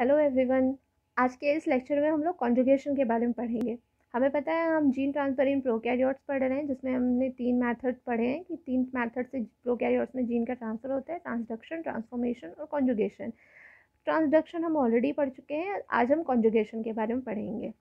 Hello everyone आज के इस लेक्चर में हम लोग कॉन्जुगेशन के बारे में पढ़ेंगे हमें पता है हम जीन ट्रांसफ़र इन प्रोकैरियोट्स पढ़ रहे हैं जिसमें हमने तीन मेथड्स पढ़े हैं कि तीन मेथड से प्रोकैरियोट्स में जीन का ट्रांसफ़र होता है ट्रांसडक्शन ट्रांसफॉर्मेशन और कॉन्जुगेशन ट्रांसडक्शन हम ऑलरेडी पढ़ चुके हैं आज हम कॉन्जुगेशन के बारे में पढ़ेंगे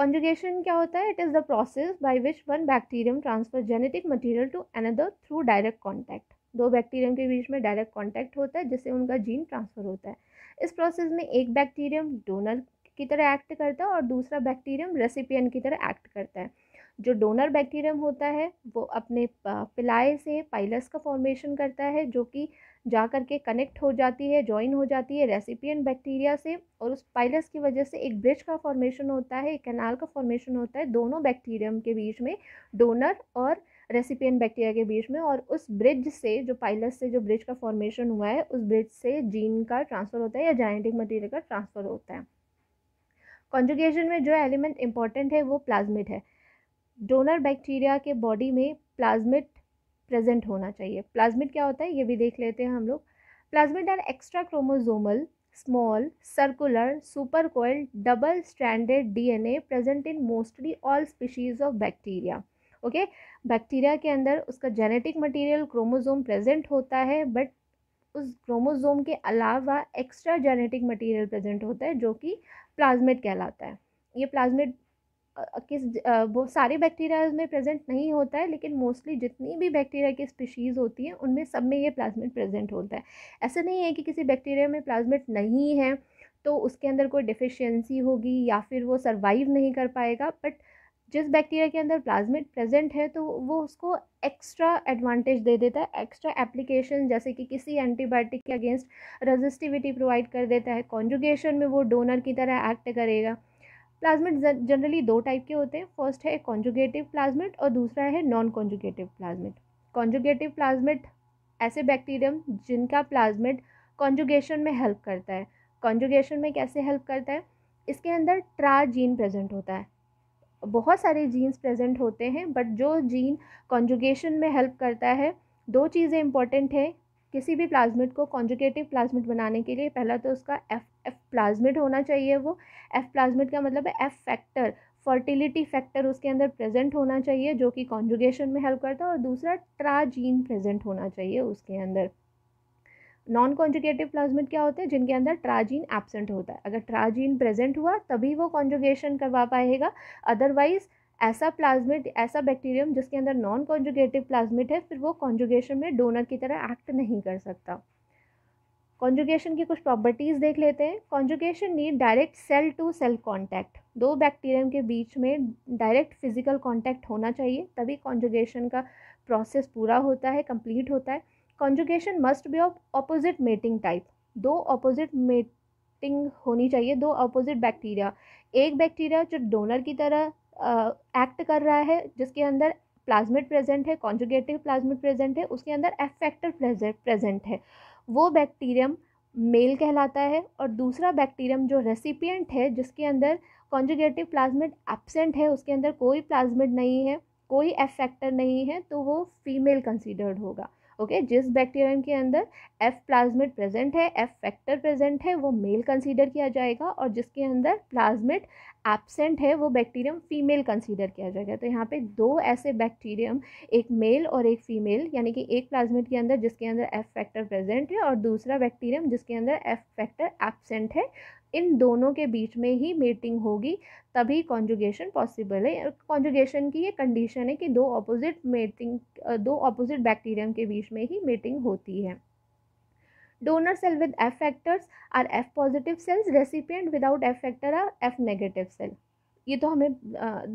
कॉन्जुगेशन क्या होता है it is the process by which one bacterium transfer genetic material to another through direct contact दो बैक्टीरियम के बीच में डायरेक्ट कॉन्टैक्ट होता है जिससे उनका जीन ट्रांसफ़र होता है इस प्रोसेस में एक बैक्टीरियम डोनर की तरह एक्ट करता है और दूसरा बैक्टीरियम रेसिपियन की तरह एक्ट करता है जो डोनर बैक्टीरियम होता है वो अपने पिलाए से पाइलस का फॉर्मेशन करता है जो कि जा कर के कनेक्ट हो जाती है जॉइन हो जाती है रेसिपियन बैक्टीरिया से और उस पाइलस की वजह से एक ब्रिज का फॉर्मेशन होता है एक कैनाल का फॉर्मेशन होता है दोनों बैक्टीरियम के बीच में डोनर और रेसिपियन बैक्टीरिया के बीच में और उस ब्रिज से जो पाइलस से जो ब्रिज का फॉर्मेशन हुआ है उस ब्रिज से जीन का ट्रांसफ़र होता है या जाइनेटिक मटेरियल का ट्रांसफ़र होता है कॉन्जुगेशन में जो एलिमेंट इंपॉर्टेंट है वो प्लाज्मिड है डोनर बैक्टीरिया के बॉडी में प्लाज्मिड प्रेजेंट होना चाहिए प्लाज्मिड क्या होता है ये भी देख लेते हैं हम लोग plasmid are extra chromosomal small circular super coiled double standard DNA present in mostly all species of bacteria okay bacteria के अंदर उसका जेनेटिक मटेरियल क्रोमोसोम प्रेजेंट होता है बट उस क्रोमोसोम के अलावा एक्स्ट्रा जेनेटिक मटेरियल प्रेजेंट होता है जो कि प्लाज्मेट कहलाता है ये प्लाज्मेट किस वो सारे बैक्टीरिया में प्रेजेंट नहीं होता है लेकिन मोस्टली जितनी भी बैक्टीरिया की स्पीशीज़ होती हैं उनमें सब में ये प्लाज्मेट प्रेजेंट होता है ऐसा नहीं है कि किसी बैक्टीरिया में प्लाज्मेट नहीं है तो उसके अंदर कोई डिफिशियंसी होगी या फिर वो सर्वाइव नहीं कर पाएगा बट जिस बैक्टीरिया के अंदर प्लाज्मिड प्रेजेंट है तो वो उसको एक्स्ट्रा एडवांटेज दे देता है एक्स्ट्रा एप्लीकेशन जैसे कि किसी एंटीबायोटिक के अगेंस्ट रेजिस्टिविटी प्रोवाइड कर देता है कॉन्जुगेशन में वो डोनर की तरह एक्ट करेगा प्लाज्मिड जनरली दो टाइप के होते हैं फर्स्ट है कॉन्जुगेटिव प्लाज्मिड और दूसरा है non conjugative plasmid conjugative plasmid ऐसे बैक्टीरियम जिनका प्लाज्मिड कॉन्जुगेशन में हेल्प करता है कॉन्जुगेशन में कैसे हेल्प करता है इसके अंदर ट्रा जीन प्रेजेंट होता है बहुत सारे जीन्स प्रेजेंट होते हैं बट जो जीन कॉन्जुगेशन में हेल्प करता है दो चीज़ें इंपॉर्टेंट हैं किसी भी प्लाज्मिड को कॉन्जुगेटिव प्लाज्मिड बनाने के लिए पहला तो उसका एफ एफ प्लाज्मिड होना चाहिए वो एफ प्लाज्मिड का मतलब है एफ फैक्टर फर्टिलिटी फैक्टर उसके अंदर प्रेजेंट होना चाहिए जो कि कॉन्जुगेशन में हेल्प करता है और दूसरा ट्राजीन प्रेजेंट होना चाहिए उसके अंदर नॉन कॉन्जुगेटिव प्लाज्मिड क्या होते हैं जिनके अंदर ट्राजीन एबसेंट होता है अगर ट्राजीन प्रेजेंट हुआ तभी वो कॉन्जुगेशन करवा पाएगा अदरवाइज ऐसा प्लाज्मिड ऐसा बैक्टीरियम जिसके अंदर नॉन कॉन्जुगेटिव प्लाज्मिड है फिर वो कॉन्जुगेशन में डोनर की तरह एक्ट नहीं कर सकता कॉन्जुगेशन की कुछ प्रॉपर्टीज़ देख लेते हैं conjugation need direct cell to cell contact दो बैक्टीरियम के बीच में डायरेक्ट फिजिकल कॉन्टैक्ट होना चाहिए तभी कॉन्जुगेशन का प्रोसेस पूरा होता है कंप्लीट होता है conjugation must be of opposite mating type दो ऑपोजिट मेटिंग होनी चाहिए दो ऑपोजिट बैक्टीरिया एक बैक्टीरिया जो डोनर की तरह एक्ट कर रहा है जिसके अंदर प्लाज्मिड प्रेजेंट है कॉन्जुगेटिव प्लाज्मिड प्रेजेंट है उसके अंदर एफेक्टर प्रेजेंट है वो बैक्टीरियम मेल कहलाता है और दूसरा बैक्टीरियम जो रेसिपियंट है जिसके अंदर कॉन्जुगेटिव प्लाज्मिड एबसेंट है उसके अंदर कोई प्लाज्मिड नहीं है कोई एफेक्टर नहीं है तो वो फीमेल कंसिडर्ड होगा ओके okay? जिस बैक्टीरियम के अंदर एफ प्लाज्मिट प्रेजेंट है एफ फैक्टर प्रेजेंट है वो मेल कंसीडर किया जाएगा और जिसके अंदर प्लाज्मिट एबसेंट है वो बैक्टीरियम फीमेल कंसीडर किया जाएगा तो यहाँ पे दो ऐसे बैक्टीरियम एक मेल और एक फीमेल यानी कि एक प्लाज्मिड के अंदर जिसके अंदर एफ फैक्टर प्रेजेंट है और दूसरा बैक्टीरियम जिसके अंदर एफ फैक्टर एबसेंट है इन दोनों के बीच में ही मीटिंग होगी तभी कॉन्जुगेशन पॉसिबल है कॉन्जुगेशन की ये कंडीशन है कि दो ऑपोजिट मीटिंग दो ऑपोजिट बैक्टीरियम के बीच में ही मीटिंग होती है donor cell with F factors are F positive cells recipient without F factor are F negative cell ये तो हमें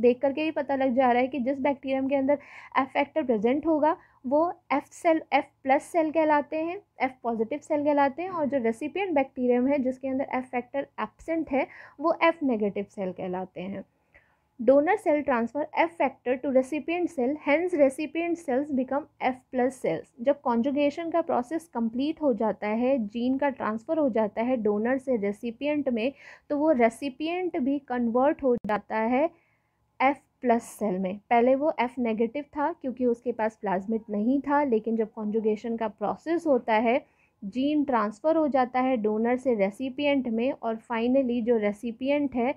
देख करके ही पता लग जा रहा है कि जिस बैक्टीरियम के अंदर एफ फैक्टर प्रेजेंट होगा वो F cell F plus cell कहलाते हैं एफ पॉजिटिव सेल कहलाते हैं और जो रेसिपियन बैक्टीरियम है जिसके अंदर एफ फैक्टर एबसेंट है वो एफ नेगेटिव सेल कहलाते हैं donor cell transfer F factor to recipient cell hence recipient cells become F plus cells जब कॉन्जुगेशन का प्रोसेस कंप्लीट हो जाता है जीन का ट्रांसफ़र हो जाता है डोनर से रेसिपियंट में तो वो रेसिपियंट भी कन्वर्ट हो जाता है एफ प्लस सेल में पहले वो एफ नेगेटिव था क्योंकि उसके पास प्लाज्मिड नहीं था लेकिन जब कॉन्जुगेशन का प्रोसेस होता है जीन ट्रांसफ़र हो जाता है डोनर से रेसिपियंट में और फाइनली जो रेसिपियंट है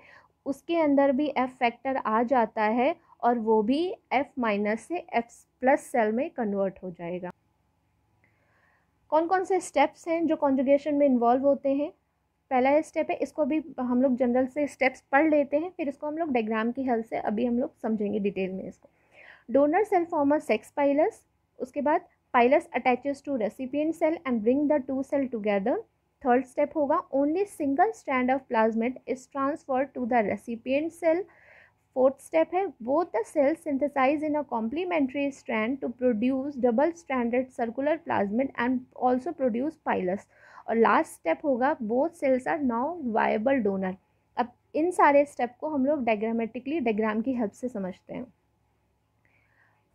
उसके अंदर भी एफ़ फैक्टर आ जाता है और वो भी एफ़ माइनस से एफ प्लस सेल में कन्वर्ट हो जाएगा कौन कौन से स्टेप्स हैं जो कॉन्जुगेशन में इन्वॉल्व होते हैं पहला स्टेप है इसको भी हम लोग जनरल से स्टेप्स पढ़ लेते हैं फिर इसको हम लोग डायग्राम की हेल्प से अभी हम लोग समझेंगे डिटेल में इसको donor cell former sex pilus उसके बाद pilus attaches to recipient cell and bring the two cell together third step होगा only single stand of plasmid is transfer to the recipient cell fourth step है वो the cell synthesize in a complementary strand to produce double standard circular plasmid and also produce pilus और last step होगा both cells are now viable donor अब इन सारे step को हम लोग डायग्रामेटिकली डायग्राम की हेल्प से समझते हैं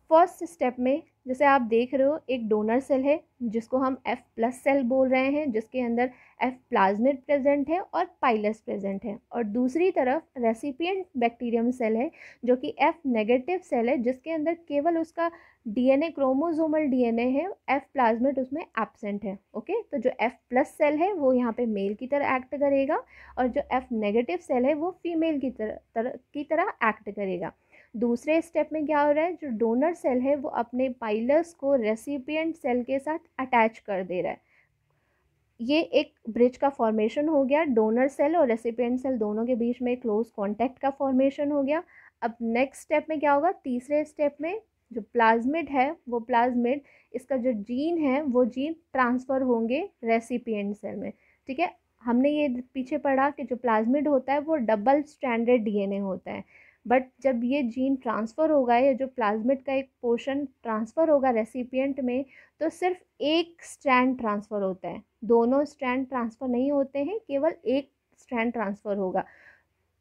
फर्स्ट स्टेप में जैसे आप देख रहे हो एक डोनर सेल है जिसको हम एफ प्लस सेल बोल रहे हैं जिसके अंदर एफ प्लाज्मिड प्रेजेंट है और पाइलस प्रेजेंट है और दूसरी तरफ रेसिपिएंट बैक्टीरियम सेल है जो कि एफ नेगेटिव सेल है जिसके अंदर केवल उसका डीएनए क्रोमोसोमल डीएनए है एफ प्लाज्मिड उसमें एबसेंट है ओके तो जो एफ प्लस सेल है वो यहाँ पर मेल की तरह एक्ट करेगा और जो एफ नेगेटिव सेल है वो फीमेल की तरह तर, की तरह एक्ट करेगा दूसरे स्टेप में क्या हो रहा है जो डोनर सेल है वो अपने पाइलस को रेसिपियंट सेल के साथ अटैच कर दे रहा है ये एक ब्रिज का फॉर्मेशन हो गया डोनर सेल और रेसिपियंट सेल दोनों के बीच में क्लोज कॉन्टैक्ट का फॉर्मेशन हो गया अब नेक्स्ट स्टेप में क्या होगा तीसरे स्टेप में जो प्लाज्मिड है वो प्लाज्मिड इसका जो जीन है वो जीन ट्रांसफ़र होंगे रेसिपियन सेल में ठीक है हमने ये पीछे पढ़ा कि जो प्लाज्मिड होता है वो डबल स्टैंडर्ड डीएनए होता है बट जब ये जीन ट्रांसफ़र होगा या जो प्लाज्मिट का एक पोर्शन ट्रांसफ़र होगा रेसिपियंट में तो सिर्फ एक स्ट्रैंड ट्रांसफ़र होता है दोनों स्ट्रैंड ट्रांसफ़र नहीं होते हैं केवल एक स्ट्रैंड ट्रांसफ़र होगा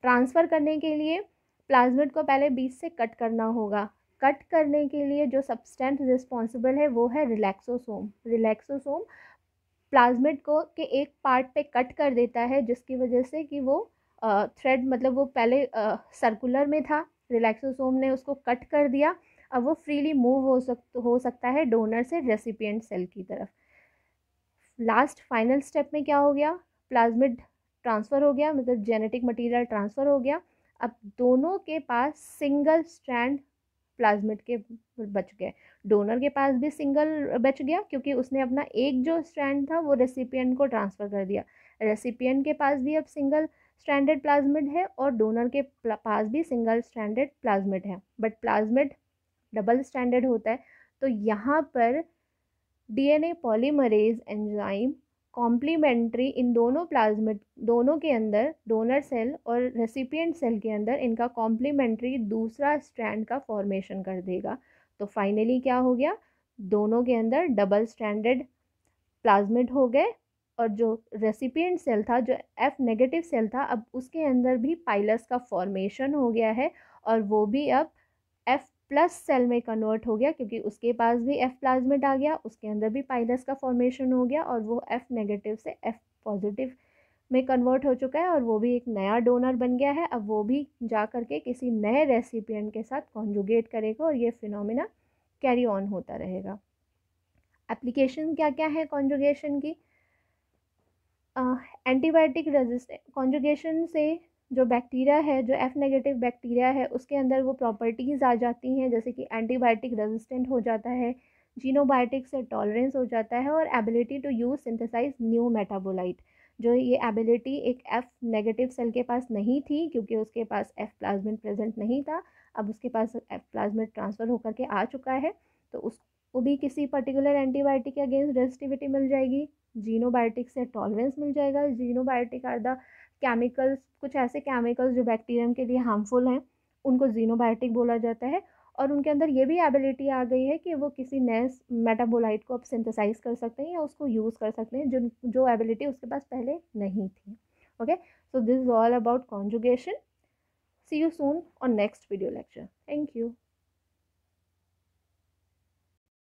ट्रांसफ़र करने के लिए प्लाज्मिट को पहले बीच से कट करना होगा कट करने के लिए जो सब्सटेंस रिस्पॉन्सिबल है वो है रिलैक्सोसोम रिलैक्सोसोम प्लाज्मिट को के एक पार्ट पे कट कर देता है जिसकी वजह से कि वो थ्रेड मतलब वो पहले सर्कुलर में था रिलैक्सोसोम ने उसको कट कर दिया अब वो फ्रीली मूव हो सक हो सकता है डोनर से रेसिपियंट सेल की तरफ लास्ट फाइनल स्टेप में क्या हो गया प्लाज्मिड ट्रांसफ़र हो गया मतलब जेनेटिक मटेरियल ट्रांसफ़र हो गया अब दोनों के पास सिंगल स्ट्रैंड प्लाज्मिड के बच गए डोनर के पास भी सिंगल बच गया क्योंकि उसने अपना एक जो स्ट्रैंड था वो रेसिपियन को ट्रांसफ़र कर दिया रेसिपियन के पास भी अब सिंगल स्टैंडर्ड प्लाज्मिड है और डोनर के पास भी सिंगल स्टैंडर्ड प्लाज्मिड है बट प्लाज्मिड डबल स्टैंडर्ड होता है तो यहाँ पर डीएनए पॉलीमरेज एंजाइम कॉम्प्लीमेंट्री इन दोनों प्लाज्मिड दोनों के अंदर डोनर सेल और रेसिपियंट सेल के अंदर इनका कॉम्प्लीमेंट्री दूसरा स्ट्रैंड का फॉर्मेशन कर देगा तो फाइनली क्या हो गया दोनों के अंदर डबल स्टैंडर्ड प्लाज्मिड हो गए और जो रेसिपिएंट सेल था जो एफ नेगेटिव सेल था अब उसके अंदर भी पाइलस का फॉर्मेशन हो गया है और वो भी अब एफ प्लस सेल में कन्वर्ट हो गया क्योंकि उसके पास भी एफ प्लाज्मेट आ गया उसके अंदर भी पाइलस का फॉर्मेशन हो गया और वो एफ नेगेटिव से एफ पॉजिटिव में कन्वर्ट हो चुका है और वो भी एक नया डोनर बन गया है अब वो भी जा करके किसी नए रेसिपियन के साथ कॉन्जुगेट करेगा और ये फिनोमिना कैरी ऑन होता रहेगा एप्लीकेशन क्या क्या है कॉन्जुगेशन की एंटीबायोटिक रेजिस्टेंस कॉन्जुगेशन से जो बैक्टीरिया है जो एफ नेगेटिव बैक्टीरिया है उसके अंदर वो प्रॉपर्टीज़ आ जाती हैं जैसे कि एंटीबायोटिक रेजिस्टेंट हो जाता है जीनोबायोटिक से टॉलरेंस हो जाता है और ability to use synthesize new metabolite जो ये एबिलिटी एक एफ नेगेटिव सेल के पास नहीं थी क्योंकि उसके पास एफ प्लाज्मिड प्रेजेंट नहीं था अब उसके पास एफ प्लाज्मिड ट्रांसफ़र होकर के आ चुका है तो उस वो भी किसी पर्टिकुलर एंटीबायोटिक के अगेंस्ट रेजिस्टिविटी मिल जाएगी जीनोबायोटिक से टॉलरेंस मिल जाएगा जीनोबायोटिक आर द केमिकल्स कुछ ऐसे केमिकल्स जो बैक्टीरियम के लिए हार्मफुल हैं उनको जीनोबायोटिक बोला जाता है और उनके अंदर ये भी एबिलिटी आ गई है कि वो किसी नए मेटाबोलाइट को अब सिंथेसाइज कर सकते हैं या उसको यूज़ कर सकते हैं जिन जो एबिलिटी उसके पास पहले नहीं थी okay so this is all about conjugation see you soon और next video lecture thank you